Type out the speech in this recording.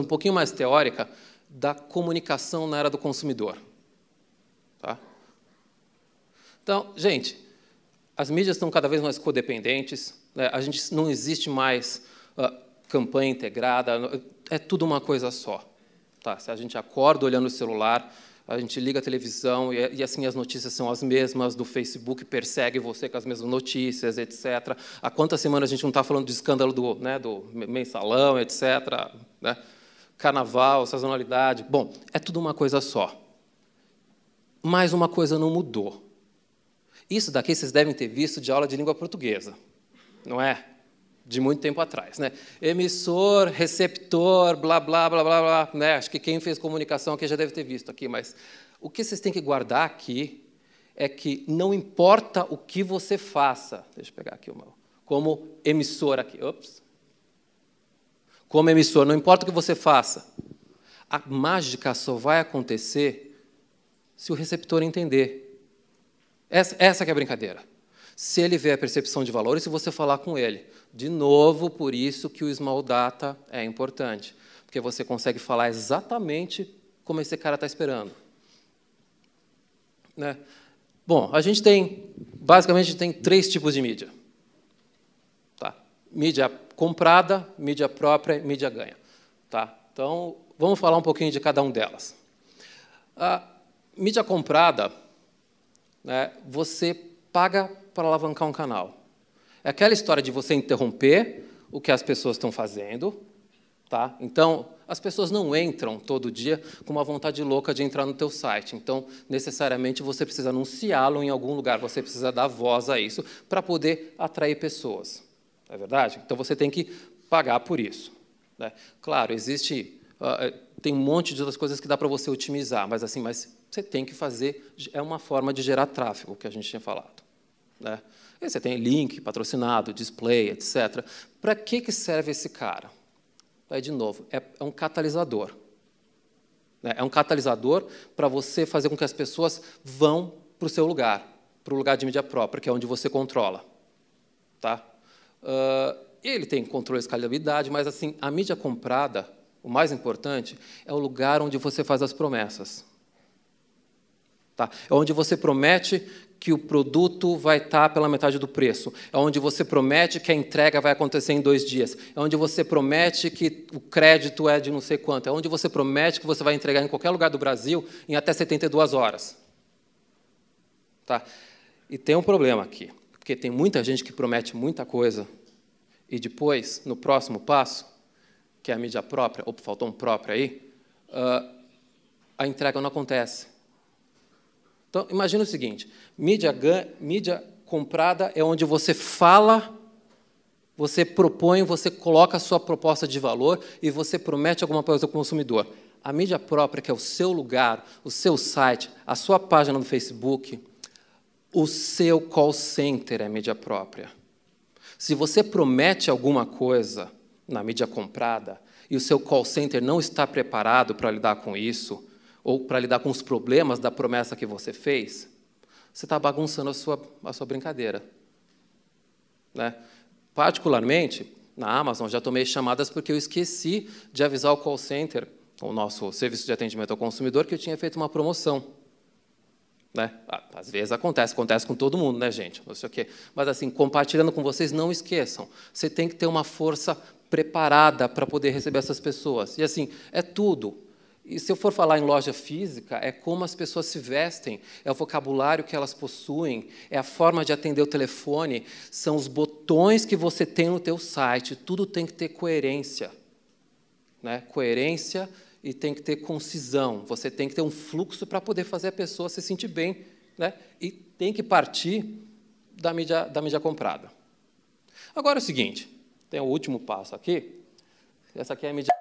um pouquinho mais teórica, da comunicação na era do consumidor. Tá? Então, gente, as mídias estão cada vez mais codependentes, né? a gente não existe mais uh, campanha integrada, é tudo uma coisa só. Tá? Se a gente acorda olhando o celular, a gente liga a televisão e, e, assim as notícias são as mesmas, do Facebook persegue você com as mesmas notícias, etc. Há quantas semanas a gente não está falando do escândalo do, né, do mensalão, etc. Né? carnaval, sazonalidade. Bom, é tudo uma coisa só. Mas uma coisa não mudou. Isso daqui vocês devem ter visto de aula de língua portuguesa, não é? De muito tempo atrás, né? Emissor, receptor, blá, blá, blá, blá, blá. Né? Acho que quem fez comunicação aqui já deve ter visto aqui, mas o que vocês têm que guardar aqui é que não importa o que você faça, deixa eu pegar aqui o meu, como emissor aqui, ops, como emissor, não importa o que você faça, a mágica só vai acontecer se o receptor entender. Essa, essa é a brincadeira. Se ele vê a percepção de valor e se você falar com ele. De novo, por isso que o small data é importante, porque você consegue falar exatamente como esse cara está esperando. Né? Bom, a gente tem, basicamente, a gente tem três tipos de mídia. Tá? Mídia comprada, mídia própria, mídia ganha. Tá? Então, vamos falar um pouquinho de cada uma delas. A mídia comprada, né, você paga para alavancar um canal. É aquela história de você interromper o que as pessoas estão fazendo. Tá? Então, as pessoas não entram todo dia com uma vontade louca de entrar no teu site. Então, necessariamente, você precisa anunciá-lo em algum lugar, você precisa dar voz a isso para poder atrair pessoas. Não é verdade? Então você tem que pagar por isso. Né? Claro, existe. Uh, tem um monte de outras coisas que dá para você otimizar, mas assim, mas você tem que fazer. É uma forma de gerar tráfego, que a gente tinha falado. Né? E você tem link, patrocinado, display, etc. Para que, que serve esse cara? Aí, de novo, é, é um catalisador. Né? É um catalisador para você fazer com que as pessoas vão para o seu lugar, para o lugar de mídia própria, que é onde você controla. Tá? Ah, ele tem controle de escalabilidade, mas assim a mídia comprada, o mais importante, é o lugar onde você faz as promessas. Tá? É onde você promete que o produto vai estar tá pela metade do preço. É onde você promete que a entrega vai acontecer em dois dias. É onde você promete que o crédito é de não sei quanto. É onde você promete que você vai entregar em qualquer lugar do Brasil em até 72 horas. Tá? E tem um problema aqui. Porque tem muita gente que promete muita coisa e depois, no próximo passo, que é a mídia própria, ou faltou um próprio aí, uh, a entrega não acontece. Então, imagina o seguinte: mídia, mídia comprada é onde você fala você propõe, você coloca a sua proposta de valor e você promete alguma coisa ao consumidor. A mídia própria, que é o seu lugar, o seu site, a sua página no Facebook, o seu call center é mídia própria. Se você promete alguma coisa na mídia comprada e o seu call center não está preparado para lidar com isso, ou para lidar com os problemas da promessa que você fez, você está bagunçando a sua, a sua brincadeira. Né? Particularmente, na Amazon, já tomei chamadas porque eu esqueci de avisar o call center, o nosso serviço de atendimento ao consumidor, que eu tinha feito uma promoção. Né? Às vezes acontece, acontece com todo mundo, né, gente? Não sei o quê. Mas, assim, compartilhando com vocês, não esqueçam. Você tem que ter uma força preparada para poder receber essas pessoas. E, assim, é tudo. E se eu for falar em loja física, é como as pessoas se vestem, é o vocabulário que elas possuem, é a forma de atender o telefone, são os botões que você tem no teu site. Tudo tem que ter coerência. Né? Coerência, e tem que ter concisão, você tem que ter um fluxo para poder fazer a pessoa se sentir bem, né? e tem que partir da mídia, da mídia comprada. Agora é o seguinte, tem o último passo aqui, essa aqui é a mídia